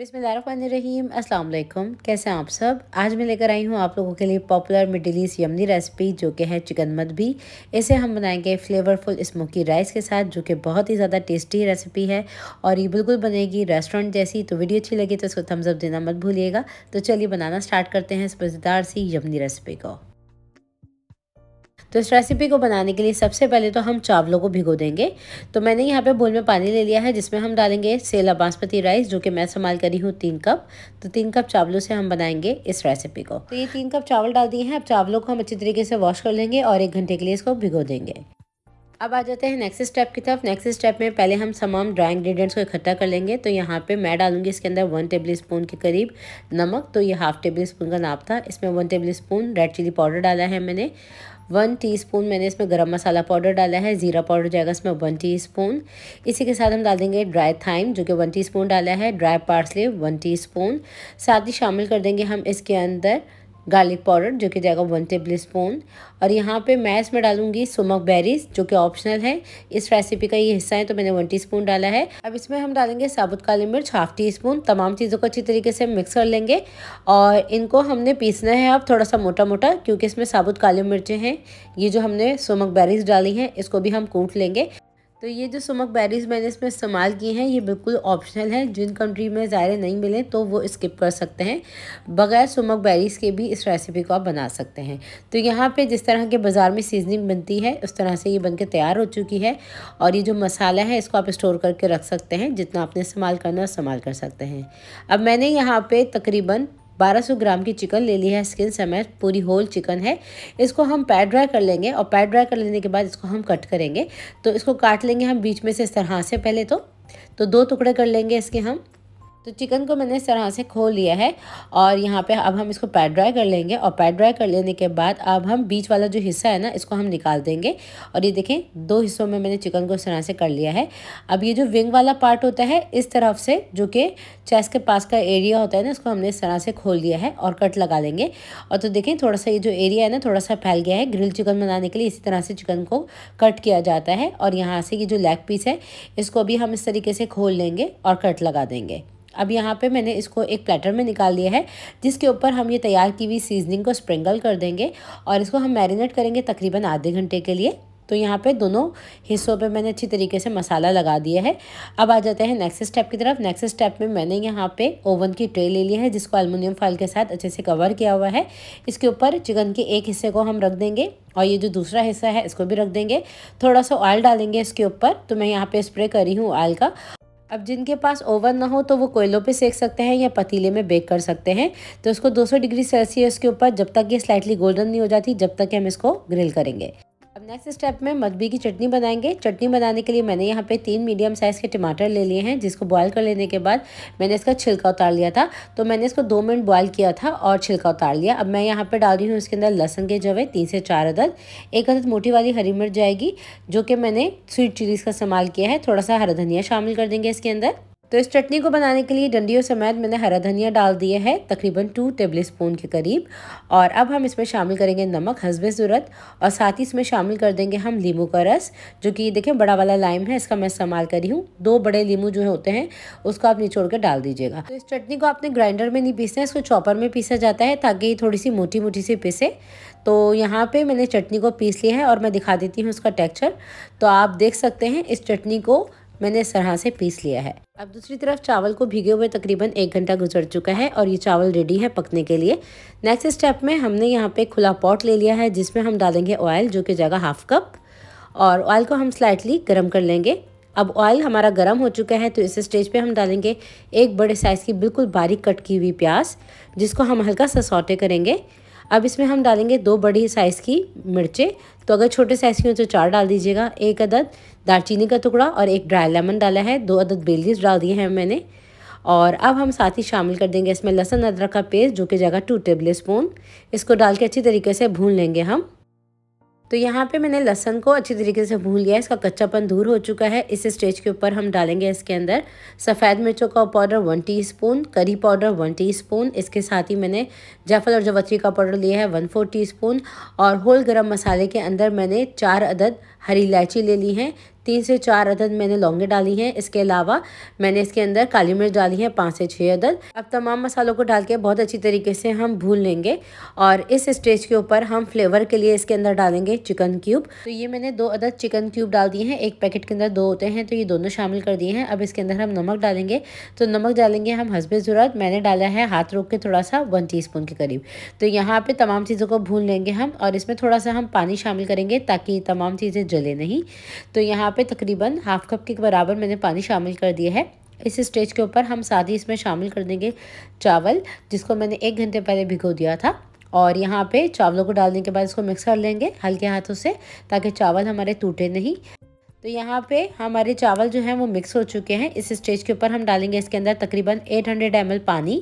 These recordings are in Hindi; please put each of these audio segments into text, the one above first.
बिसमीम अस्सलाम वालेकुम कैसे हैं आप सब आज मैं लेकर आई हूँ आप लोगों के लिए पॉपुलर ईस्ट यमनी रेसिपी जो कि है चिकन भी इसे हम बनाएंगे फ्लेवरफुल स्मोकी राइस के साथ जो कि बहुत ही ज़्यादा टेस्टी रेसिपी है और ये बिल्कुल बनेगी रेस्टोरेंट जैसी तो वीडियो अच्छी लगी तो इसको थम्सअप देना मत भूलिएगा तो चलिए बनाना स्टार्ट करते हैं इस मज़ेदार सी यमनी रेसिपी को तो इस रेसिपी को बनाने के लिए सबसे पहले तो हम चावलों को भिगो देंगे तो मैंने यहाँ पे बोल में पानी ले लिया है जिसमें हम डालेंगे सेला बासमती राइस जो कि मैं इस्तेमाल करी हूँ तीन कप तो तीन कप चावलों से हम बनाएंगे इस रेसिपी को तो ये तीन कप चावल डाल दिए हैं अब चावलों को हम अच्छी तरीके से वॉश कर लेंगे और एक घंटे के लिए इसको भिगो देंगे अब आ जाते हैं नेक्स्ट स्टेप की तरफ नेक्स्ट स्टेप में पहले हम तमाम ड्राई इंग्रेडिएंट्स को इकट्ठा कर लेंगे तो यहाँ पे मैं डालूंगी इसके अंदर वन टेबल स्पून के करीब नमक तो ये हाफ टेबल स्पून का नाप था इसमें one tablespoon red chilli powder डाला है मैंने वन टीस्पून मैंने इसमें गरम मसाला पाउडर डाला है ज़ीरा पाउडर जाएगा इसमें वन टीस्पून इसी के साथ हम डाल देंगे ड्राई थाइम जो कि वन टीस्पून डाला है ड्राई पार्सले वन टीस्पून साथ ही शामिल कर देंगे हम इसके अंदर गार्लिक पाउडर जो कि जाएगा वन टेबल स्पून और यहाँ पे मैं इसमें डालूंगी सुमक बेरीज जो कि ऑप्शनल है इस रेसिपी का ये हिस्सा है तो मैंने वन टीस्पून डाला है अब इसमें हम डालेंगे साबुत काली मिर्च हाफ टी स्पून तमाम चीज़ों को अच्छी तरीके से मिक्स कर लेंगे और इनको हमने पीसना है अब थोड़ा सा मोटा मोटा क्योंकि इसमें साबुत काली मिर्चें हैं ये जो हमने सुमक बेरीज डाली हैं इसको भी हम कूट लेंगे तो ये जो सुमक बेरीज़ मैंने इसमें इस्तेमाल किए हैं ये बिल्कुल ऑप्शनल है जिन कंट्री में ज़ायरे नहीं मिले तो वो स्किप कर सकते हैं बगैर सुमक बेरीज़ के भी इस रेसिपी को आप बना सकते हैं तो यहाँ पे जिस तरह के बाज़ार में सीजनिंग बनती है उस तरह से ये बन के तैयार हो चुकी है और ये जो मसाला है इसको आप स्टोर करके रख सकते हैं जितना आपने इस्तेमाल करना इस्तेमाल कर सकते हैं अब मैंने यहाँ पर तकरीबन 1200 ग्राम की चिकन ले ली है स्किन समेत पूरी होल चिकन है इसको हम पैड ड्राई कर लेंगे और पैड ड्राई कर लेने के बाद इसको हम कट करेंगे तो इसको काट लेंगे हम बीच में से इस तरह से पहले तो तो दो टुकड़े कर लेंगे इसके हम तो चिकन को मैंने इस तरह से खो लिया है और यहाँ पे अब हम इसको पैड ड्राई कर लेंगे और पैड ड्राई कर लेने के बाद अब हम बीच वाला जो हिस्सा है ना इसको हम निकाल देंगे और ये देखें दो हिस्सों में मैंने चिकन को इस तरह से कर लिया है अब ये जो विंग वाला पार्ट होता है इस तरफ से जो कि चेस्ट के पास का एरिया होता है ना इसको हमने इस तरह से खोल लिया है और कट लगा देंगे और तो देखें थोड़ा सा ये जो एरिया है ना थोड़ा सा फैल गया है ग्रिल चिकन बनाने के लिए इसी तरह से चिकन को कट किया जाता है और यहाँ से ये जो लेग पीस है इसको भी हम इस तरीके से खोल लेंगे और कट लगा देंगे अब यहाँ पे मैंने इसको एक प्लेटर में निकाल लिया है जिसके ऊपर हम ये तैयार की हुई सीजनिंग को स्प्रिंकल कर देंगे और इसको हम मैरिनेट करेंगे तकरीबन आधे घंटे के लिए तो यहाँ पे दोनों हिस्सों पे मैंने अच्छी तरीके से मसाला लगा दिया है अब आ जाते हैं नेक्स्ट स्टेप की तरफ नेक्स्ट स्टेप में मैंने यहाँ पे ओवन की ट्रे ले ली है जिसको अलमुनियम फाइल के साथ अच्छे से कवर किया हुआ है इसके ऊपर चिकन के एक हिस्से को हम रख देंगे और ये जो दूसरा हिस्सा है इसको भी रख देंगे थोड़ा सा ऑयल डालेंगे इसके ऊपर तो मैं यहाँ पर स्प्रे करी हूँ ऑयल का अब जिनके पास ओवन ना हो तो वो कोयलों पे सेक सकते हैं या पतीले में बेक कर सकते हैं तो इसको 200 डिग्री सेल्सियस के ऊपर जब तक ये स्लाइटली गोल्डन नहीं हो जाती जब तक हम इसको ग्रिल करेंगे नेक्स्ट स्टेप में मजबी की चटनी बनाएंगे चटनी बनाने के लिए मैंने यहाँ पे तीन मीडियम साइज़ के टमाटर ले लिए हैं जिसको बॉईल कर लेने के बाद मैंने इसका छिलका उतार लिया था तो मैंने इसको दो मिनट बॉईल किया था और छिलका उतार लिया अब मैं यहाँ पे डाल रही हूँ इसके अंदर लहसन के जवे तीन से चार अदद एक अदद मोटी वाली हरी मिर्च जाएगी जो कि मैंने स्वीट चिलीज़ का इस्तेमाल किया है थोड़ा सा हरा धनिया शामिल कर देंगे इसके अंदर तो इस चटनी को बनाने के लिए डंडियों समेत मैंने हरा धनिया डाल दिया है तकरीबन टू टेबल स्पून के करीब और अब हम इसमें शामिल करेंगे नमक हंसबे ज़रूरत और साथ ही इसमें शामिल कर देंगे हम लीमू का रस जो कि देखें बड़ा वाला लाइम है इसका मैं इस्तेमाल करी हूँ दो बड़े लीमू जो होते हैं उसको आप निचोड़ कर डाल दीजिएगा तो इस चटनी को आपने ग्राइंडर में नहीं पीसना इसको चॉपर में पीसा जाता है ताकि थोड़ी सी मोटी मोटी सी पीसे तो यहाँ पर मैंने चटनी को पीस लिया है और मैं दिखा देती हूँ उसका टेक्चर तो आप देख सकते हैं इस चटनी को मैंने इस तरह से पीस लिया है अब दूसरी तरफ चावल को भीगे हुए तकरीबन एक घंटा गुजर चुका है और ये चावल रेडी है पकने के लिए नेक्स्ट स्टेप में हमने यहाँ पे खुला पॉट ले लिया है जिसमें हम डालेंगे ऑयल जो कि जगह हाफ कप और ऑयल को हम स्लाइटली गर्म कर लेंगे अब ऑयल हमारा गर्म हो चुका है तो इस स्टेज पे हम डालेंगे एक बड़े साइज़ की बिल्कुल बारीक कट की हुई प्याज जिसको हम हल्का सा सौटे करेंगे अब इसमें हम डालेंगे दो बड़ी साइज़ की मिर्चें तो अगर छोटे साइज़ की हो तो चार डाल दीजिएगा एक अदद दालचीनी का टुकड़ा और एक ड्राई लेमन डाला है दो अदद बेलीज डाल दिए हैं मैंने और अब हम साथ ही शामिल कर देंगे इसमें लहसुन अदरक का पेस्ट जो कि जाएगा टू टेबल स्पून इसको डाल के अच्छी तरीके से भून लेंगे हम तो यहाँ पे मैंने लहसन को अच्छी तरीके से भून लिया इसका कच्चापन दूर हो चुका है इस स्टेज के ऊपर हम डालेंगे इसके अंदर सफ़ेद मिर्चों का powder one teaspoon curry powder one teaspoon इसके साथ ही मैंने जैफल और जवत्री का पाउडर लिया है वन फोर टी और होल गरम मसाले के अंदर मैंने चार अदद हरी इलायची ले ली है तीन से चार अदद मैंने लौंगे डाली हैं इसके अलावा मैंने इसके अंदर काली मिर्च डाली है पाँच से छः अदद अब तमाम मसालों को डाल के बहुत अच्छी तरीके से हम भून लेंगे और इस स्टेज के ऊपर हम फ्लेवर के लिए इसके अंदर डालेंगे चिकन क्यूब तो ये मैंने दो अदद चिकन क्यूब डाल दिए हैं एक पैकेट के अंदर दो होते हैं तो ये दोनों शामिल कर दिए हैं अब इसके अंदर हम नमक डालेंगे तो नमक डालेंगे हम हंसबे ज़रूरत मैंने डाला है हाथ रोक के थोड़ा सा वन टी के करीब तो यहाँ पर तमाम चीज़ों को भून लेंगे हम और इसमें थोड़ा सा हम पानी शामिल करेंगे ताकि तमाम चीज़ें जले नहीं तो यहाँ पे तकरीबन हाफ़ कप के बराबर मैंने पानी शामिल कर दिया है इस स्टेज के ऊपर हम साथ ही इसमें शामिल कर देंगे चावल जिसको मैंने एक घंटे पहले भिगो दिया था और यहाँ पे चावलों को डालने के बाद इसको मिक्स कर लेंगे हल्के हाथों से ताकि चावल हमारे टूटे नहीं तो यहाँ पे हमारे चावल जो हैं वो मिक्स हो चुके हैं इस स्टेज के ऊपर हम डालेंगे इसके अंदर तकरीबन 800 हंड्रेड पानी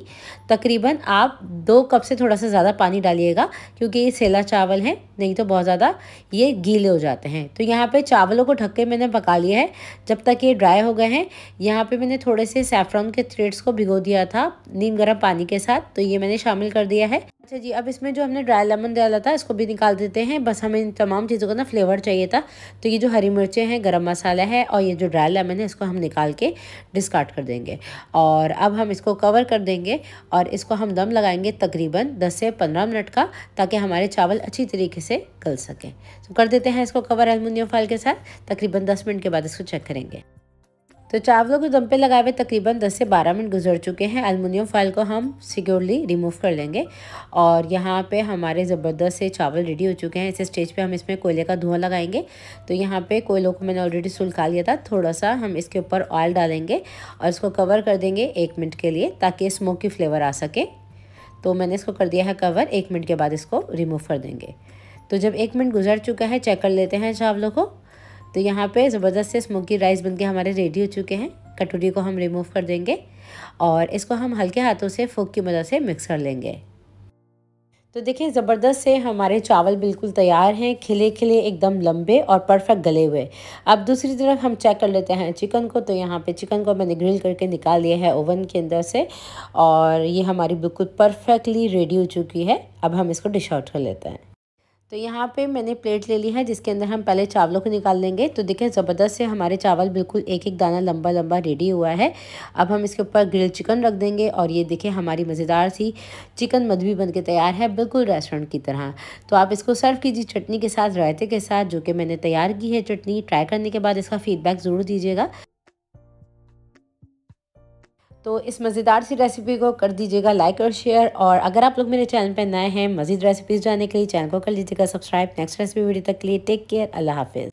तकरीबन आप दो कप से थोड़ा सा ज़्यादा पानी डालिएगा क्योंकि ये सेला चावल है नहीं तो बहुत ज़्यादा ये गीले हो जाते हैं तो यहाँ पे चावलों को ढक के मैंने पका लिया है जब तक ये ड्राई हो गए हैं यहाँ पर मैंने थोड़े से सेफ्रॉन के थ्रेड्स को भिगो दिया था नीम गर्म पानी के साथ तो ये मैंने शामिल कर दिया है अच्छा जी अब इसमें जो हमने ड्राई लेमन डाला था इसको भी निकाल देते हैं बस हमें इन तमाम चीज़ों का ना फ्लेवर चाहिए था तो ये जो हरी मिर्चें हैं गरम मसाला है और ये जो ड्राई लेमन है इसको हम निकाल के डिस्कार्ड कर देंगे और अब हम इसको कवर कर देंगे और इसको हम दम लगाएंगे तकरीबन दस से पंद्रह मिनट का ताकि हमारे चावल अच्छी तरीके से गल सकें तो कर देते हैं इसको कवर एलमिनियम फाइल के साथ तकरीबन दस मिनट के बाद इसको चेक करेंगे तो चावलों को दम पे लगाए हुए तकरीबन 10 से 12 मिनट गुजर चुके हैं अलमुनियम फाइल को हम सिक्योरली रिमूव कर लेंगे और यहाँ पे हमारे ज़बरदस्त से चावल रेडी हो चुके हैं इस स्टेज पे हम इसमें कोयले का धुआं लगाएंगे तो यहाँ पे कोयलों को मैंने ऑलरेडी सुलका लिया था थोड़ा सा हम इसके ऊपर ऑयल डालेंगे और इसको कवर कर देंगे एक मिनट के लिए ताकि स्मोकी फ्लेवर आ सके तो मैंने इसको कर दिया है कवर एक मिनट के बाद इसको रिमूव कर देंगे तो जब एक मिनट गुजर चुका है चेक कर लेते हैं चावलों को तो यहाँ पे ज़बरदस्त से स्मोकी राइस बनके हमारे रेडी हो चुके हैं कटोरी को हम रिमूव कर देंगे और इसको हम हल्के हाथों से फोक की मदद से मिक्स कर लेंगे तो देखिए ज़बरदस्त से हमारे चावल बिल्कुल तैयार हैं खिले खिले एकदम लंबे और परफेक्ट गले हुए अब दूसरी तरफ हम चेक कर लेते हैं चिकन को तो यहाँ पे चिकन को मैंने ग्रिल करके निकाल लिया है ओवन के अंदर से और ये हमारी बिल्कुल परफेक्टली रेडी हो चुकी है अब हम इसको डिश आउट कर लेते हैं तो यहाँ पे मैंने प्लेट ले ली है जिसके अंदर हम पहले चावलों को निकाल लेंगे तो देखें ज़बरदस्त से हमारे चावल बिल्कुल एक एक दाना लंबा लंबा रेडी हुआ है अब हम इसके ऊपर ग्रिल चिकन रख देंगे और ये देखें हमारी मज़ेदार सी चिकन मधुबी बन के तैयार है बिल्कुल रेस्टोरेंट की तरह तो आप इसको सर्व कीजिए चटनी के साथ रायते के साथ जो कि मैंने तैयार की है चटनी ट्राई करने के बाद इसका फीडबैक ज़रूर दीजिएगा तो इस मज़ेदार सी रेसिपी को कर दीजिएगा लाइक और शेयर और अगर आप लोग मेरे चैनल पर नए हैं मज़ीद रेसिपीज़ जानने के लिए चैनल को कर लीजिएगा सब्सक्राइब नेक्स्ट रेसिपी वीडियो तक के लिए टेक केयर अल्लाह हाफिज़